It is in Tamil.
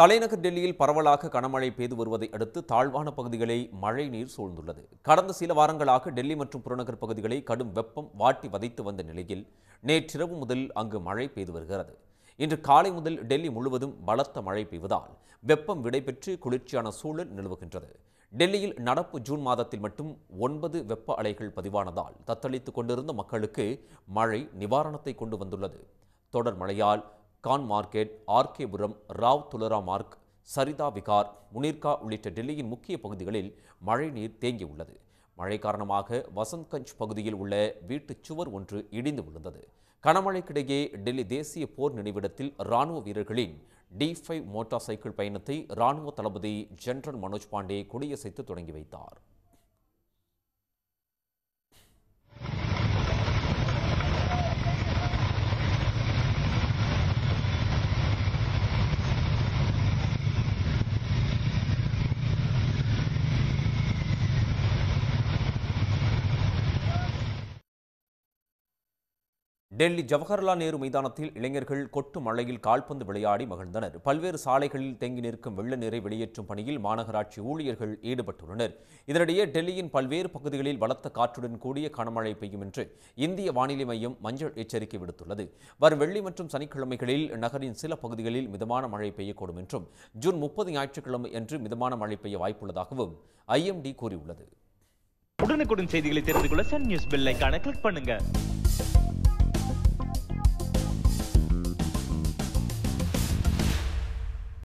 தலைநகர் டெல்லியில் பரவலாக கனமழை பெய்து வருவதை அடுத்து தாழ்வான பகுதிகளை மழை நீர் சூழ்ந்துள்ளது கடந்த சில வாரங்களாக டெல்லி மற்றும் புறநகர் பகுதிகளை கடும் வெப்பம் வாட்டி வதைத்து வந்த நிலையில் நேற்றிரவு முதல் அங்கு மழை பெய்து வருகிறது இன்று காலை முதல் டெல்லி முழுவதும் பலத்த மழை பெய்வதால் வெப்பம் விடைபெற்று குளிர்ச்சியான சூழல் நிலவுகின்றது டெல்லியில் நடப்பு ஜூன் மாதத்தில் மட்டும் ஒன்பது வெப்ப அலைகள் பதிவானதால் தத்தளித்துக் கொண்டிருந்த மக்களுக்கு மழை நிவாரணத்தை கொண்டு வந்துள்ளது தொடர் மழையால் கான் மார்க்கெட் ஆர்கேபுரம் ராவ் துலரா மார்க் சரிதா விகார் முனிர்கா உள்ளிட்ட டெல்லியின் முக்கிய பகுதிகளில் மழைநீர் தேங்கியுள்ளது மழை காரணமாக வசந்த்கஞ்ச் பகுதியில் உள்ள வீட்டுச் சுவர் ஒன்று இடிந்து விழுந்தது கனமழைக்கிடையே டெல்லி தேசிய போர் நினைவிடத்தில் ராணுவ வீரர்களின் டி ஃபைவ் மோட்டார் சைக்கிள் பயணத்தை ராணுவ தளபதி ஜெனரல் மனோஜ் பாண்டே கொடியசைத்து தொடங்கி வைத்தார் டெல்லி ஜவஹர்லால் நேரு மைதானத்தில் இளைஞர்கள் கொட்டு மழையில் கால்பந்து விளையாடி மகிழ்ந்தனர் பல்வேறு சாலைகளில் தேங்கி நிற்கும் வெள்ள நீரை வெளியேற்றும் பணியில் மாநகராட்சி ஊழியர்கள் ஈடுபட்டுள்ளனர் இதனிடையே டெல்லியின் பல்வேறு பகுதிகளில் பலத்த காற்றுடன் கூடிய கனமழை பெய்யும் என்று இந்திய வானிலை மையம் மஞ்சள் எச்சரிக்கை விடுத்துள்ளது வரும் வெள்ளி மற்றும் சனிக்கிழமைகளில் நகரின் சில பகுதிகளில் மிதமான மழை பெய்யக்கூடும் என்றும் ஜூன் முப்பது ஞாயிற்றுக்கிழமை என்று மிதமான மழை பெய்ய வாய்ப்புள்ளதாகவும் ஐஎம்டி கூறியுள்ளது உடனுக்குடன் செய்திகளை தெரிந்து கொள்ள சன் நியூஸ் பெல் கிளிக் பண்ணுங்க